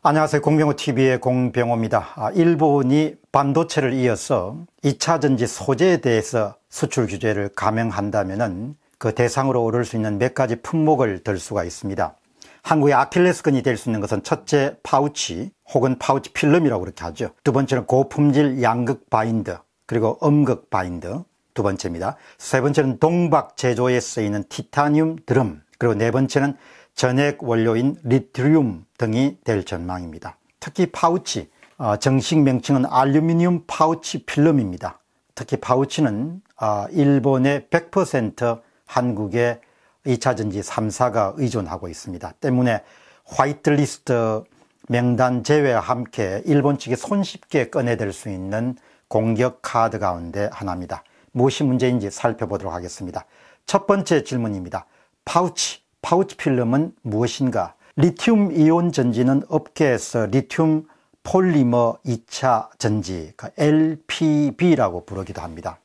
안녕하세요. 공병호TV의 공병호입니다. 아, 일본이 반도체를 이어서 2차 전지 소재에 대해서 수출 규제를 감행한다면 그 대상으로 오를 수 있는 몇 가지 품목을 들 수가 있습니다. 한국의 아킬레스건이 될 수 있는 것은 첫째 파우치 혹은 파우치 필름이라고 그렇게 하죠. 두 번째는 고품질 양극 바인드 그리고 음극 바인드 두 번째입니다. 세 번째는 동박 제조에 쓰이는 티타늄 드럼 그리고 네 번째는 전액 원료인 리트륨 등이 될 전망입니다. 특히 파우치, 어, 정식 명칭은 알루미늄 파우치 필름입니다. 특히 파우치는 어, 일본의 100% 한국의 2차 전지 3사가 의존하고 있습니다. 때문에 화이트리스트 명단 제외와 함께 일본 측이 손쉽게 꺼내들 수 있는 공격 카드 가운데 하나입니다. 무엇이 문제인지 살펴보도록 하겠습니다. 첫 번째 질문입니다. 파우치, 파우치 필름은 무엇인가? 리튬 이온 전지는 업계에서 리튬 폴리머 2차 전지, 그러니까 LPB라고 부르기도 합니다.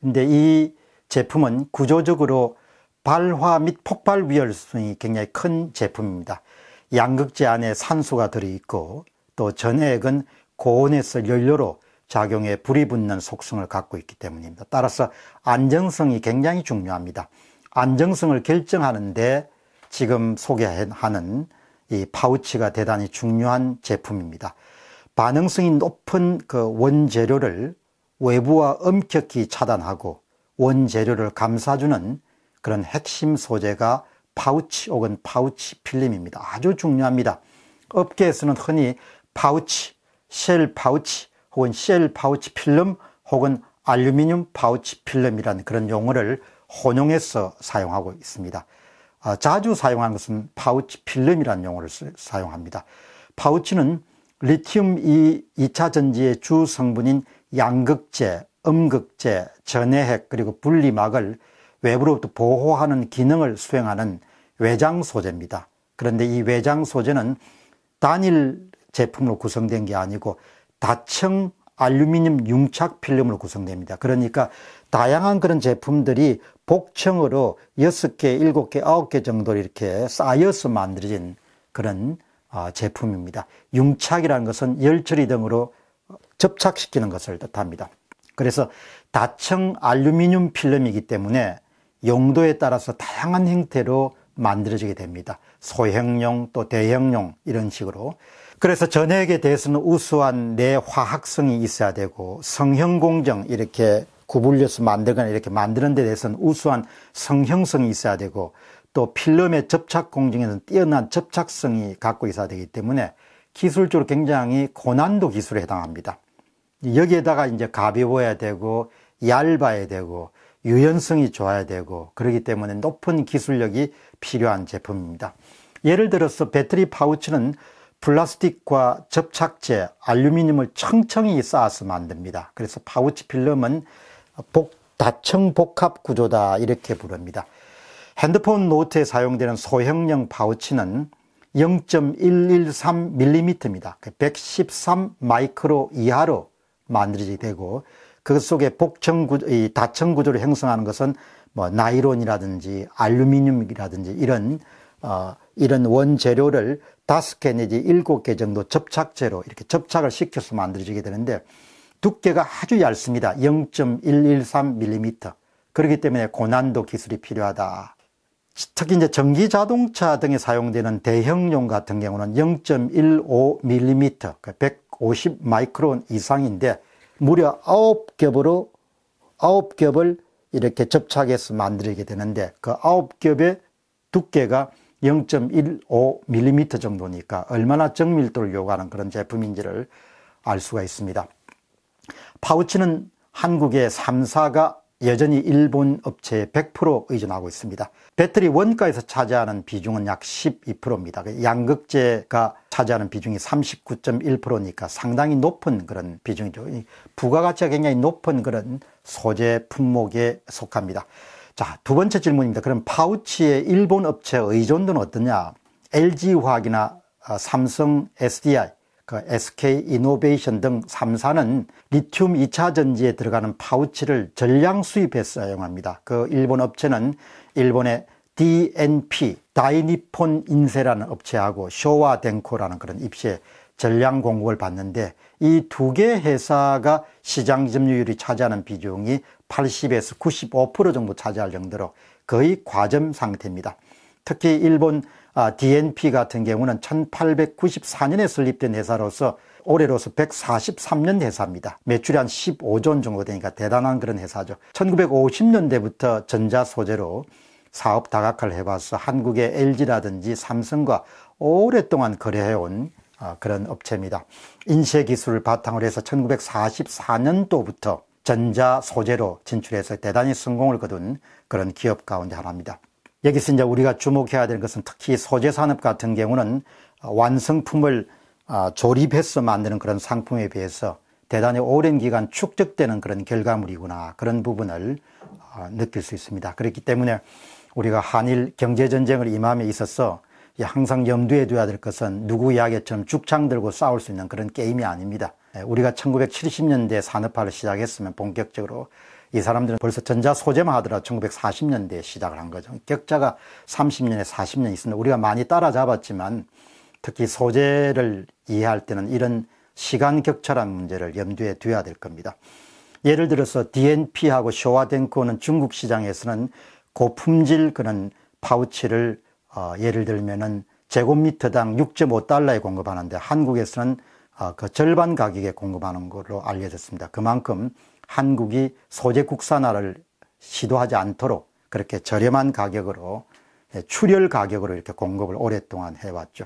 근데 이 제품은 구조적으로 발화 및 폭발 위험성이 굉장히 큰 제품입니다. 양극재 안에 산소가 들어있고 또 전해액은 고온에서 연료로 작용해 불이 붙는 속성을 갖고 있기 때문입니다. 따라서 안정성이 굉장히 중요합니다. 안정성을 결정하는데 지금 소개하는 이 파우치가 대단히 중요한 제품입니다. 반응성이 높은 그 원재료를 외부와 엄격히 차단하고 원재료를 감싸주는 그런 핵심 소재가 파우치 혹은 파우치 필름입니다. 아주 중요합니다. 업계에서는 흔히 파우치, 쉘 파우치 혹은 쉘 파우치 필름 혹은 알루미늄 파우치 필름이라는 그런 용어를 혼용해서 사용하고 있습니다. 아, 자주 사용한 것은 파우치 필름이라는 용어를 사용합니다. 파우치는 리튬 2차 전지의 주 성분인 양극재, 음극재, 전해핵 그리고 분리막을 외부로부터 보호하는 기능을 수행하는 외장 소재입니다. 그런데 이 외장 소재는 단일 제품으로 구성된 게 아니고 다층 알루미늄 융착 필름으로 구성됩니다. 그러니까 다양한 그런 제품들이 복층으로 6개, 7개, 9개 정도 이렇게 쌓여서 만들어진 그런 아, 제품입니다. 융착이라는 것은 열처리 등으로 접착시키는 것을 뜻합니다. 그래서 다층 알루미늄 필름이기 때문에 용도에 따라서 다양한 형태로 만들어지게 됩니다. 소형용 또 대형용 이런 식으로 그래서 전액에 대해서는 우수한 내 화학성이 있어야 되고 성형공정 이렇게 구불려서 만들거나 이렇게 만드는 데 대해서는 우수한 성형성이 있어야 되고 또 필름의 접착 공정에는 뛰어난 접착성이 갖고 있어야 되기 때문에 기술적으로 굉장히 고난도 기술에 해당합니다. 여기에다가 이제 가벼워야 되고 얇아야 되고 유연성이 좋아야 되고 그러기 때문에 높은 기술력이 필요한 제품입니다. 예를 들어서 배터리 파우치는 플라스틱과 접착제, 알루미늄을 청청히 쌓아서 만듭니다. 그래서 파우치 필름은 복, 다층 복합 구조다 이렇게 부릅니다. 핸드폰 노트에 사용되는 소형형 파우치는 0.113mm입니다. 113 그 마이크로 이하로 만들어지게 되고 그것 속에 복층 구조, 이 다층 구조를 형성하는 것은 뭐 나이론이라든지 알루미늄이라든지 이런 어, 이런 원재료를 다섯 개 내지 일곱 개 정도 접착제로 이렇게 접착을 시켜서 만들어지게 되는데 두께가 아주 얇습니다. 0.113mm. 그렇기 때문에 고난도 기술이 필요하다. 특히 이제 전기 자동차 등에 사용되는 대형용 같은 경우는 0.15mm, 150 그러니까 마이크론 이상인데 무려 9겹으로 9겹을 이렇게 접착해서 만들게 되는데 그 9겹의 두께가 0.15mm 정도니까 얼마나 정밀도를 요구하는 그런 제품인지를 알 수가 있습니다. 파우치는 한국의 3사가 여전히 일본 업체에 100% 의존하고 있습니다. 배터리 원가에서 차지하는 비중은 약 12%입니다. 그 양극재가 차지하는 비중이 39.1%니까 상당히 높은 그런 비중이죠. 부가가치가 굉장히 높은 그런 소재 품목에 속합니다. 자, 두 번째 질문입니다. 그럼 파우치의 일본 업체 의존도는 어떠냐? LG화학이나 어, 삼성 SDI, 그 SK 이노베이션 등 3사는 리튬 2차 전지에 들어가는 파우치를 전량 수입해 사용합니다. 그 일본 업체는 일본의 DNP, 다이니폰 인쇄라는 업체하고 쇼와 덴코라는 그런 입시에 전량 공급을 받는데 이 두 개 회사가 시장 점유율이 차지하는 비중이 80에서 95% 정도 차지할 정도로 거의 과점 상태입니다. 특히 일본 DNP 아, 같은 경우는 1894년에 설립된 회사로서 올해로서 143년 회사입니다. 매출이 한 15조 원 정도 되니까 대단한 그런 회사죠. 1950년대부터 전자 소재로 사업 다각화를 해봐서 한국의 LG라든지 삼성과 오랫동안 거래해온 아, 그런 업체입니다. 인쇄 기술을 바탕으로 해서 1944년도부터 전자 소재로 진출해서 대단히 성공을 거둔 그런 기업 가운데 하나입니다. 여기서 이제 우리가 주목해야 되는 것은 특히 소재 산업 같은 경우는 완성품을 아, 조립해서 만드는 그런 상품에 비해서 대단히 오랜 기간 축적되는 그런 결과물이구나 그런 부분을 아, 느낄 수 있습니다. 그렇기 때문에 우리가 한일 경제전쟁을 임함에 있어서 항상 염두에 둬야 될 것은 누구 이야기처럼 죽창 들고 싸울 수 있는 그런 게임이 아닙니다. 예, 우리가 1970년대 산업화를 시작했으면 본격적으로 이 사람들은 벌써 전자 소재만 하더라 1940년대에 시작을 한 거죠. 격차가 30년에 40년 있습니다. 우리가 많이 따라잡았지만 특히 소재를 이해할 때는 이런 시간 격차라는 문제를 염두에 둬야 될 겁니다. 예를 들어서 DNP하고 쇼와덴코는 중국 시장에서는 고품질 그런 파우치를 어, 예를 들면은 제곱미터당 6.5달러에 공급하는데 한국에서는 어, 그 절반 가격에 공급하는 걸로 알려졌습니다. 그만큼 한국이 소재 국산화를 시도하지 않도록 그렇게 저렴한 가격으로 예, 출혈 가격으로 이렇게 공급을 오랫동안 해왔죠.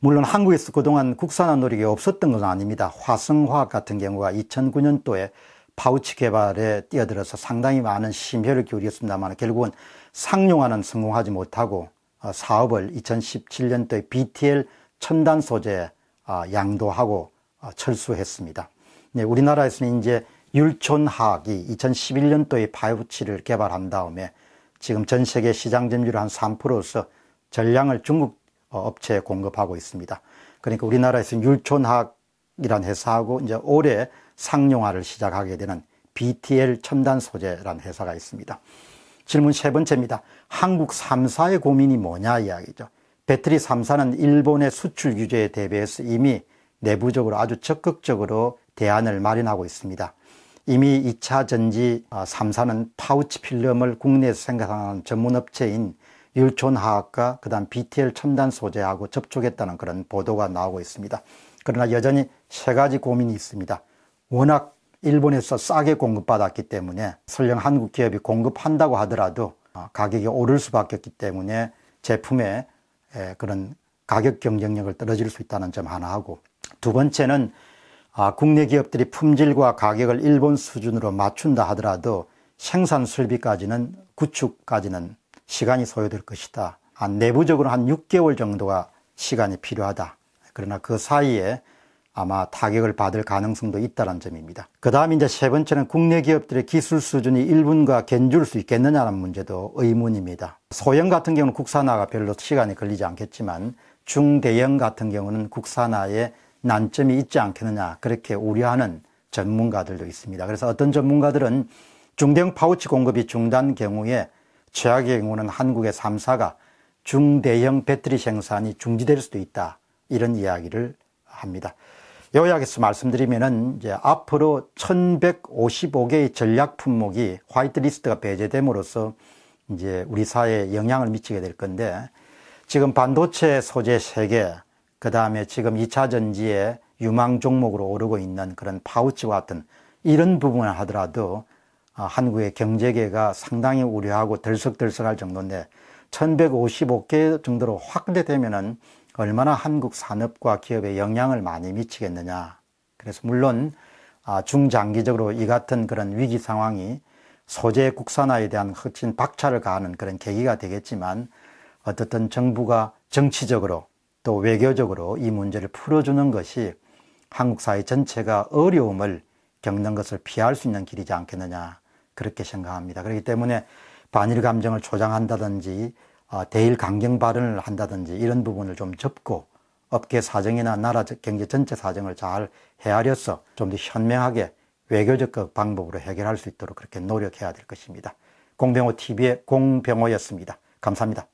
물론 한국에서 그동안 국산화 노력이 없었던 것은 아닙니다. 화성화학 같은 경우가 2009년도에 파우치 개발에 뛰어들어서 상당히 많은 심혈을 기울였습니다만 결국은 상용화는 성공하지 못하고 어, 사업을 2017년도에 BTL 첨단 소재 아, 양도하고 어, 철수했습니다. 네, 우리나라에서는 이제 율촌화학이 2011년도에 파이브치를 개발한 다음에 지금 전 세계 시장 점유율 한 3%로서 전량을 중국 어, 업체에 공급하고 있습니다. 그러니까 우리나라에서는 율촌화학이란 회사하고 이제 올해 상용화를 시작하게 되는 BTL 첨단 소재란 회사가 있습니다. 질문 세 번째입니다. 한국 3사의 고민이 뭐냐 이야기죠. 배터리 3사는 일본의 수출 규제에 대비해서 이미 내부적으로 아주 적극적으로 대안을 마련하고 있습니다. 이미 2차 전지 3사는 아, 파우치 필름을 국내에서 생산하는 전문업체인 율촌화학과 그다음 BTL 첨단 소재하고 접촉했다는 그런 보도가 나오고 있습니다. 그러나 여전히 세 가지 고민이 있습니다. 워낙 일본에서 싸게 공급받았기 때문에 설령 한국 기업이 공급한다고 하더라도 가격이 오를 수밖에 없기 때문에 제품의 그런 가격 경쟁력을 떨어질 수 있다는 점 하나 하고 두 번째는 아, 국내 기업들이 품질과 가격을 일본 수준으로 맞춘다 하더라도 생산 설비까지는 구축까지는 시간이 소요될 것이다. 내부적으로 한 6개월 정도가 시간이 필요하다. 그러나 그 사이에 아마 타격을 받을 가능성도 있다는 점입니다. 그 다음 이제 세 번째는 국내 기업들의 기술 수준이 일본과 견줄 수 있겠느냐는 문제도 의문입니다. 소형 같은 경우는 국산화가 별로 시간이 걸리지 않겠지만 중대형 같은 경우는 국산화에 난점이 있지 않겠느냐 그렇게 우려하는 전문가들도 있습니다. 그래서 어떤 전문가들은 중대형 파우치 공급이 중단 경우에 최악의 경우는 한국의 3사가 중대형 배터리 생산이 중지될 수도 있다 이런 이야기를 합니다. 요약해서 말씀드리면은 이제 앞으로 1155개의 전략 품목이 화이트리스트가 배제됨으로써 이제 우리 사회에 영향을 미치게 될 건데 지금 반도체 소재 세개그 다음에 지금 2차 전지의 유망 종목으로 오르고 있는 그런 파우치와 같은 이런 부분을 하더라도 아, 한국의 경제계가 상당히 우려하고 들썩들썩할 정도인데 1155개 정도로 확대되면은 얼마나 한국 산업과 기업에 영향을 많이 미치겠느냐. 그래서 물론 아, 중장기적으로 이 같은 그런 위기 상황이 소재 국산화에 대한 흑진 박차를 가하는 그런 계기가 되겠지만 어떻든 정부가 정치적으로 또 외교적으로 이 문제를 풀어주는 것이 한국 사회 전체가 어려움을 겪는 것을 피할 수 있는 길이지 않겠느냐 그렇게 생각합니다. 그렇기 때문에 반일 감정을 조장한다든지 어, 대일 강경 발언을 한다든지 이런 부분을 좀 접고 업계 사정이나 나라 경제 전체 사정을 잘 헤아려서 좀 더 현명하게 외교적 그 방법으로 해결할 수 있도록 그렇게 노력해야 될 것입니다. 공병호 TV의 공병호였습니다. 감사합니다.